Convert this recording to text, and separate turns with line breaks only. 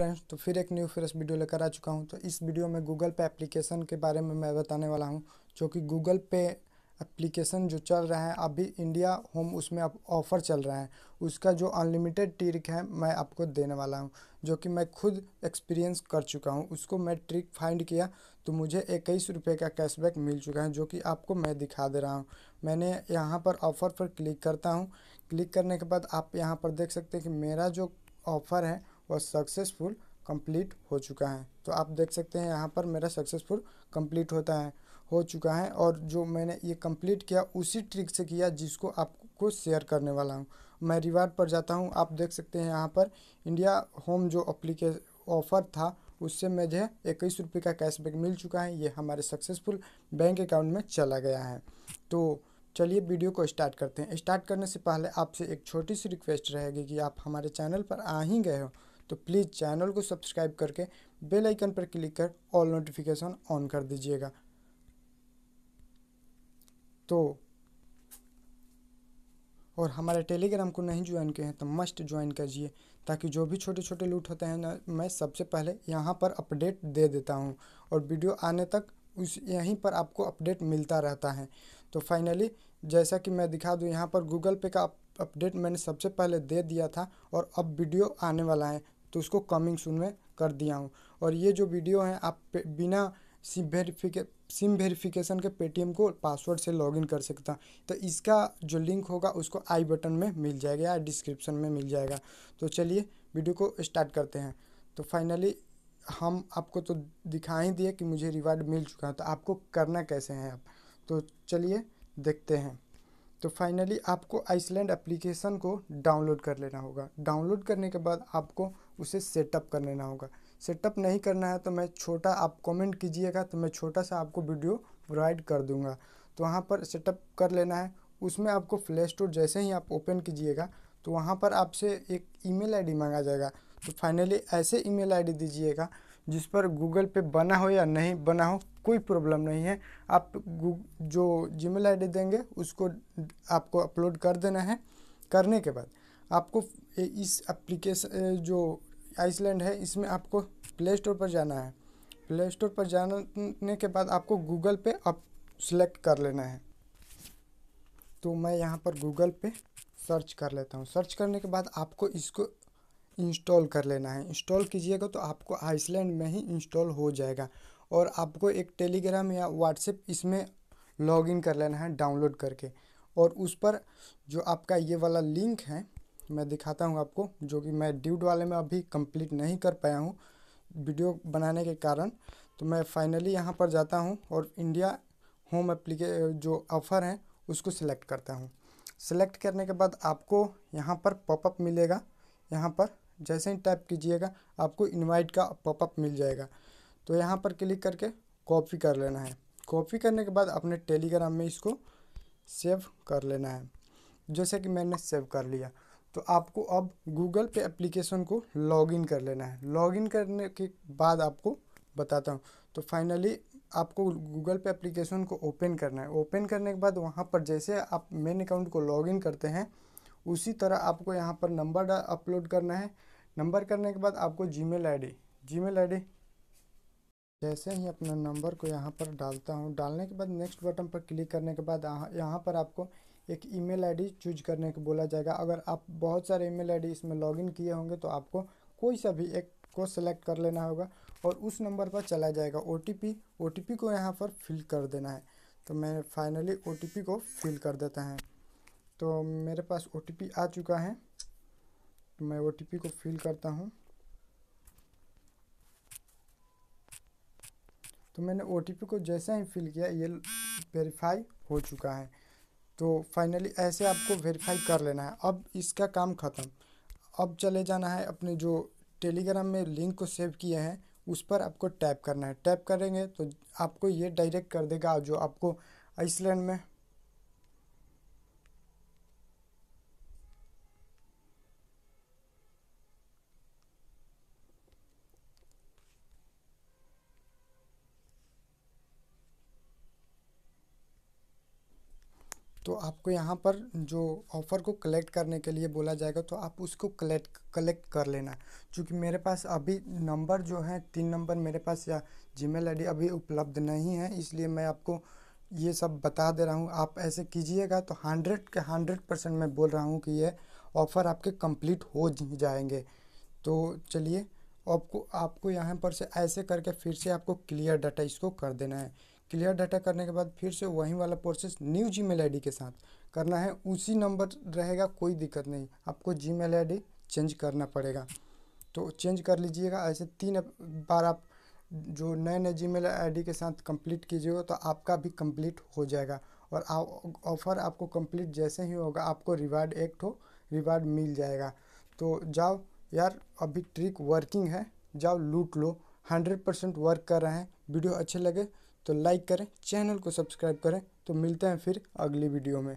friends तो फिर एक न्यू फ्रेश वीडियो लेकर आ चुका हूं तो इस वीडियो में गूगल पे एप्लीकेशन के बारे में मैं बताने वाला हूं जो कि गूगल पे एप्लीकेशन जो चल रहा है अभी इंडिया होम उसमें अब ऑफ़र चल रहा है उसका जो अनलिमिटेड ट्रिक है मैं आपको देने वाला हूं जो कि मैं खुद एक्सपीरियंस कर चुका हूँ उसको मैं ट्रिक फाइंड किया तो मुझे इक्कीस रुपये का कैशबैक मिल चुका है जो कि आपको मैं दिखा दे रहा हूँ मैंने यहाँ पर ऑफ़र पर क्लिक करता हूँ क्लिक करने के बाद आप यहाँ पर देख सकते हैं कि मेरा जो ऑफ़र है वह सक्सेसफुल कंप्लीट हो चुका है तो आप देख सकते हैं यहाँ पर मेरा सक्सेसफुल कंप्लीट होता है हो चुका है और जो मैंने ये कंप्लीट किया उसी ट्रिक से किया जिसको आपको शेयर करने वाला हूँ मैं रिवार्ड पर जाता हूँ आप देख सकते हैं यहाँ पर इंडिया होम जो अप्लीके ऑफ़र था उससे मुझे इक्कीस रुपये का कैशबैक मिल चुका है ये हमारे सक्सेसफुल बैंक अकाउंट में चला गया है तो चलिए वीडियो को स्टार्ट करते हैं स्टार्ट करने से पहले आपसे एक छोटी सी रिक्वेस्ट रहेगी कि आप हमारे चैनल पर आ ही गए हो तो प्लीज़ चैनल को सब्सक्राइब करके बेल आइकन पर क्लिक कर ऑल नोटिफिकेशन ऑन कर दीजिएगा तो और हमारे टेलीग्राम को नहीं ज्वाइन किए हैं तो मस्ट ज्वाइन कीजिए ताकि जो भी छोटे छोटे लूट होते हैं ना मैं सबसे पहले यहाँ पर अपडेट दे देता हूँ और वीडियो आने तक उस यहीं पर आपको अपडेट मिलता रहता है तो फाइनली जैसा कि मैं दिखा दूँ यहाँ पर गूगल पे का अपडेट मैंने सबसे पहले दे दिया था और अब वीडियो आने वाला है तो उसको कमिंग सुन में कर दिया हूँ और ये जो वीडियो है आप बिना सिम वेरीफिके सिम वेरीफिकेशन के पेटीएम को पासवर्ड से लॉगिन कर सकता तो इसका जो लिंक होगा उसको आई बटन में मिल जाएगा या डिस्क्रिप्शन में मिल जाएगा तो चलिए वीडियो को स्टार्ट करते हैं तो फाइनली हम आपको तो दिखा ही दिए कि मुझे रिवार्ड मिल चुका है तो आपको करना कैसे है आप तो चलिए देखते हैं तो फाइनली आपको आइसलैंड एप्लीकेशन को डाउनलोड कर लेना होगा डाउनलोड करने के बाद आपको उसे सेटअप कर लेना होगा सेटअप नहीं करना है तो मैं छोटा आप कमेंट कीजिएगा तो मैं छोटा सा आपको वीडियो प्रोवाइड कर दूंगा तो वहाँ पर सेटअप कर लेना है उसमें आपको प्ले स्टोर जैसे ही आप ओपन कीजिएगा तो वहाँ पर आपसे एक ईमेल आईडी मांगा जाएगा तो फाइनली ऐसे ईमेल आईडी दीजिएगा जिस पर गूगल पे बना हो या नहीं बना हो कोई प्रॉब्लम नहीं है आप जो जीमेल आईडी देंगे उसको आपको अपलोड कर देना है करने के बाद आपको इस एप्लीकेशन जो आइसलैंड है इसमें आपको प्ले स्टोर पर जाना है प्ले स्टोर पर जाने के बाद आपको गूगल पे आप सेलेक्ट कर लेना है तो मैं यहाँ पर गूगल पे सर्च कर लेता हूँ सर्च करने के बाद आपको इसको इंस्टॉल कर लेना है इंस्टॉल कीजिएगा तो आपको आइसलैंड में ही इंस्टॉल हो जाएगा और आपको एक टेलीग्राम या व्हाट्सएप इसमें लॉगिन कर लेना है डाउनलोड करके और उस पर जो आपका ये वाला लिंक है मैं दिखाता हूँ आपको जो कि मैं ड्यूट वाले में अभी कंप्लीट नहीं कर पाया हूँ वीडियो बनाने के कारण तो मैं फाइनली यहाँ पर जाता हूँ और इंडिया होम एप्लीके जो ऑफ़र हैं उसको सिलेक्ट करता हूँ सिलेक्ट करने के बाद आपको यहाँ पर पॉपअप मिलेगा यहाँ पर जैसे ही टाइप कीजिएगा आपको इनवाइट का पॉपअप मिल जाएगा तो यहाँ पर क्लिक करके कॉपी कर लेना है कॉपी करने के बाद अपने टेलीग्राम में इसको सेव कर लेना है जैसे कि मैंने सेव कर लिया तो आपको अब गूगल पे एप्लीकेशन को लॉगिन कर लेना है लॉगिन करने के बाद आपको बताता हूँ तो फाइनली आपको गूगल पे एप्लीकेशन को ओपन करना है ओपन करने के बाद वहाँ पर जैसे आप मेन अकाउंट को लॉगिन करते हैं उसी तरह आपको यहाँ पर नंबर अपलोड करना है नंबर करने के बाद आपको जी मेल आई डी जैसे ही अपना नंबर को यहाँ पर डालता हूँ डालने के बाद नेक्स्ट बटन पर क्लिक करने के बाद यहाँ पर आपको एक ईमेल आईडी चूज करने को बोला जाएगा अगर आप बहुत सारे ईमेल आईडी इसमें लॉगिन किए होंगे तो आपको कोई सा भी एक को सेलेक्ट कर लेना होगा और उस नंबर पर चला जाएगा ओ टी को यहाँ पर फिल कर देना है तो मैं फाइनली ओ को फिल कर देता है तो मेरे पास ओ आ चुका है तो मैं ओ को फिल करता हूँ तो मैंने ओ को जैसे ही फिल किया ये वेरीफाई हो चुका है तो फाइनली ऐसे आपको वेरीफाई कर लेना है अब इसका काम ख़त्म अब चले जाना है अपने जो टेलीग्राम में लिंक को सेव किए हैं उस पर आपको टैप करना है टैप करेंगे तो आपको ये डायरेक्ट कर देगा जो आपको आइसलैंड में तो आपको यहाँ पर जो ऑफ़र को कलेक्ट करने के लिए बोला जाएगा तो आप उसको कलेक्ट कलेक्ट कर लेना क्योंकि मेरे पास अभी नंबर जो है तीन नंबर मेरे पास या जीमेल आईडी अभी उपलब्ध नहीं है इसलिए मैं आपको ये सब बता दे रहा हूँ आप ऐसे कीजिएगा तो हंड्रेड के हंड्रेड परसेंट मैं बोल रहा हूँ कि ये ऑफ़र आपके कंप्लीट हो जाएंगे तो चलिए आपको आपको यहाँ पर से ऐसे करके फिर से आपको क्लियर डाटा इसको कर देना है क्लियर डाटा करने के बाद फिर से वहीं वाला प्रोसेस न्यू जी मेल के साथ करना है उसी नंबर रहेगा कोई दिक्कत नहीं आपको जी मेल चेंज करना पड़ेगा तो चेंज कर लीजिएगा ऐसे तीन बार आप जो नए नए जी मेल के साथ कंप्लीट कीजिएगा तो आपका भी कंप्लीट हो जाएगा और ऑफ़र आपको कंप्लीट जैसे ही होगा आपको रिवार्ड एक हो रिवार्ड मिल जाएगा तो जाओ यार अभी ट्रिक वर्किंग है जाओ लूट लो हंड्रेड परसेंट वर्क कर रहे हैं वीडियो अच्छे लगे तो लाइक करें चैनल को सब्सक्राइब करें तो मिलते हैं फिर अगली वीडियो में